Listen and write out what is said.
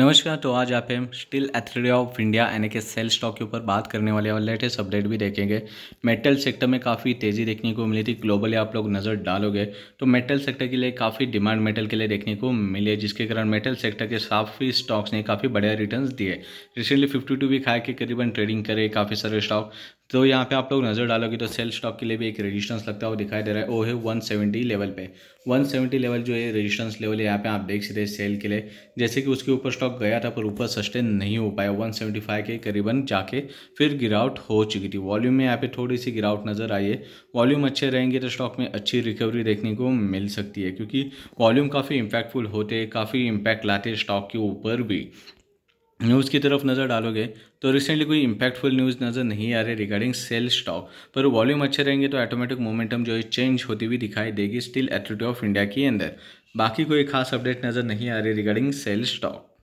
नमस्कार तो आज आप हम स्टील एथोरिटी ऑफ इंडिया यानी कि सेल स्टॉक के ऊपर बात करने वाले और लेटेस्ट अपडेट भी देखेंगे मेटल सेक्टर में काफ़ी तेज़ी देखने को मिली थी ग्लोबली आप लोग नज़र डालोगे तो मेटल सेक्टर के लिए काफ़ी डिमांड मेटल के लिए देखने को मिली जिसके कारण मेटल सेक्टर के काफ़ी स्टॉक्स ने काफ़ी बढ़िया रिटर्न दिए रिसेंटली फिफ्टी वीक हाई के करीबन ट्रेडिंग करे काफ़ी सारे स्टॉक तो यहाँ पे आप लोग नज़र डालोगे तो सेल स्टॉक के लिए भी एक रेजिस्टेंस लगता हुआ दिखाई दे रहा है वो है वन सेवेंटी लेवल पे सेवेंटी लेवल जो है रेजिस्टेंस लेवल है यहाँ पे आप देख सकते हैं सेल के लिए जैसे कि उसके ऊपर स्टॉक गया था पर ऊपर सस्टेन नहीं हो पाया वन सेवेंटी फाइव के करीबन जाके फिर गिरावट हो चुकी थी वॉल्यूम में यहाँ पे थोड़ी सी गिरावट नज़र आई है वॉल्यूम अच्छे रहेंगे तो स्टॉक में अच्छी रिकवरी देखने को मिल सकती है क्योंकि वॉल्यूम काफ़ी इम्पैक्टफुल होते काफ़ी इम्पैक्ट लाते स्टॉक के ऊपर भी न्यूज़ की तरफ नज़र डालोगे तो रिसेंटली कोई इम्पैक्टफुल न्यूज़ नज़र नहीं आ रही रिगार्डिंग सेल स्टॉक पर वॉल्यूम अच्छे रहेंगे तो ऑटोमेटिक मोमेंटम जो है चेंज होती हुई दिखाई देगी स्टील अथॉरिटी ऑफ इंडिया के अंदर बाकी कोई खास अपडेट नज़र नहीं आ रही रिगार्डिंग सेल स्टॉक